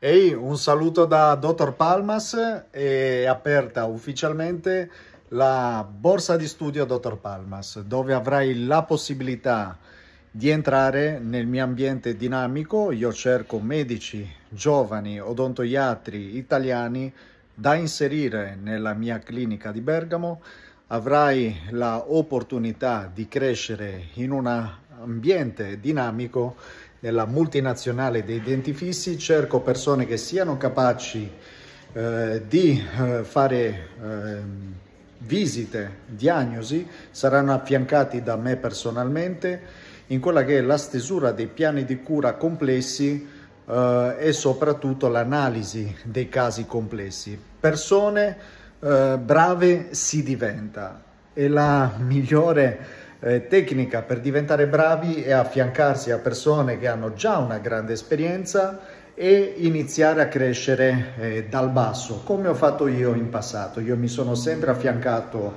Ehi, un saluto da Dottor Palmas, è aperta ufficialmente la borsa di studio Dottor Palmas, dove avrai la possibilità di entrare nel mio ambiente dinamico. Io cerco medici, giovani, odontoiatri italiani da inserire nella mia clinica di Bergamo. Avrai l'opportunità di crescere in un ambiente dinamico della multinazionale dei denti fissi, cerco persone che siano capaci eh, di eh, fare eh, visite, diagnosi, saranno affiancati da me personalmente in quella che è la stesura dei piani di cura complessi eh, e soprattutto l'analisi dei casi complessi. Persone eh, brave si diventa e la migliore eh, tecnica per diventare bravi è affiancarsi a persone che hanno già una grande esperienza e iniziare a crescere eh, dal basso, come ho fatto io in passato. Io mi sono sempre affiancato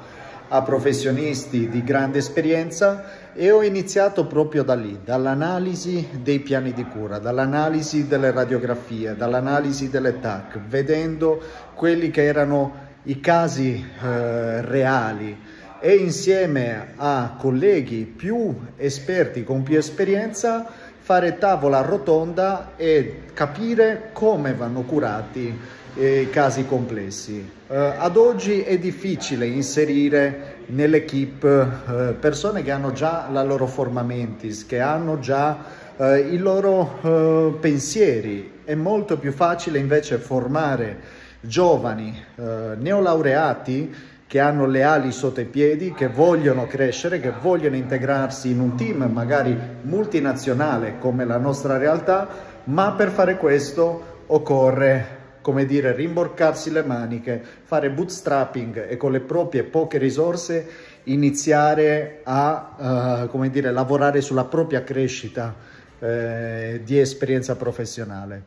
a professionisti di grande esperienza e ho iniziato proprio da lì, dall'analisi dei piani di cura, dall'analisi delle radiografie, dall'analisi delle TAC, vedendo quelli che erano i casi eh, reali, e insieme a colleghi più esperti con più esperienza fare tavola rotonda e capire come vanno curati eh, i casi complessi. Eh, ad oggi è difficile inserire nell'equipe eh, persone che hanno già la loro forma mentis, che hanno già eh, i loro eh, pensieri. È molto più facile invece formare giovani neolaureati che hanno le ali sotto i piedi, che vogliono crescere, che vogliono integrarsi in un team magari multinazionale come la nostra realtà, ma per fare questo occorre come dire, rimborcarsi le maniche, fare bootstrapping e con le proprie poche risorse iniziare a, eh, come dire, lavorare sulla propria crescita eh, di esperienza professionale.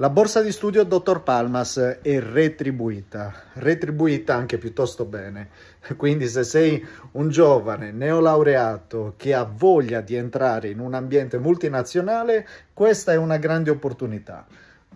La borsa di studio Dottor Palmas è retribuita, retribuita anche piuttosto bene. Quindi se sei un giovane neolaureato che ha voglia di entrare in un ambiente multinazionale, questa è una grande opportunità.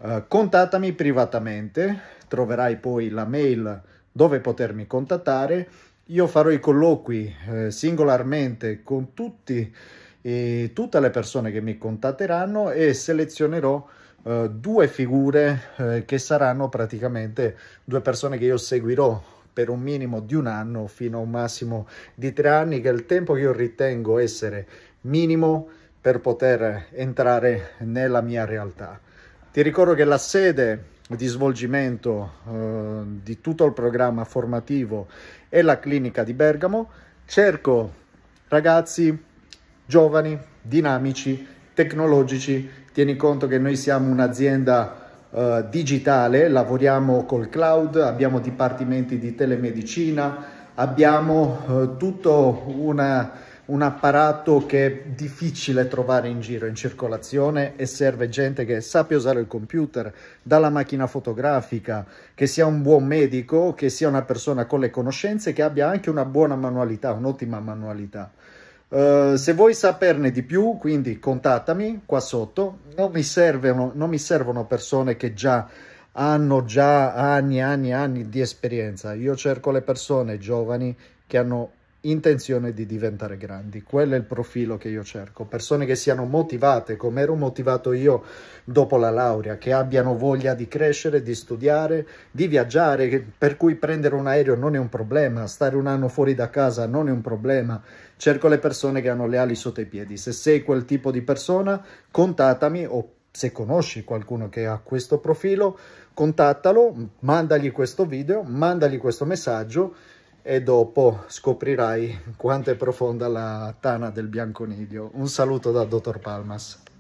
Uh, eh, contattami privatamente, troverai poi la mail dove potermi contattare. Io farò i colloqui eh, singolarmente con tutti, eh, tutte le persone che mi contatteranno e selezionerò eh, due figure eh, che saranno praticamente due persone che io seguirò per un minimo di un anno fino a un massimo di tre anni, che è il tempo che io ritengo essere minimo per poter entrare nella mia realtà. Ti ricordo che la sede di svolgimento eh, di tutto il programma formativo è la clinica di Bergamo. Cerco ragazzi giovani, dinamici tecnologici. Tieni conto che noi siamo un'azienda Uh, digitale, lavoriamo col cloud, abbiamo dipartimenti di telemedicina, abbiamo uh, tutto una, un apparato che è difficile trovare in giro, in circolazione e serve gente che sappia usare il computer, dalla macchina fotografica, che sia un buon medico, che sia una persona con le conoscenze, che abbia anche una buona manualità, un'ottima manualità. Eh, se vuoi saperne di più, quindi contattami qua sotto. Non mi servono, non mi servono persone che già hanno già anni e anni anni di esperienza. Io cerco le persone giovani che hanno intenzione di diventare grandi. Quello è il profilo che io cerco. Persone che siano motivate, come ero motivato io dopo la laurea, che abbiano voglia di crescere, di studiare, di viaggiare, per cui prendere un aereo non è un problema, stare un anno fuori da casa non è un problema. Cerco le persone che hanno le ali sotto i piedi. Se sei quel tipo di persona, contattami o se conosci qualcuno che ha questo profilo, contattalo, mandagli questo video, mandagli questo messaggio e dopo scoprirai quanto è profonda la tana del bianconiglio. Un saluto da Dottor Palmas.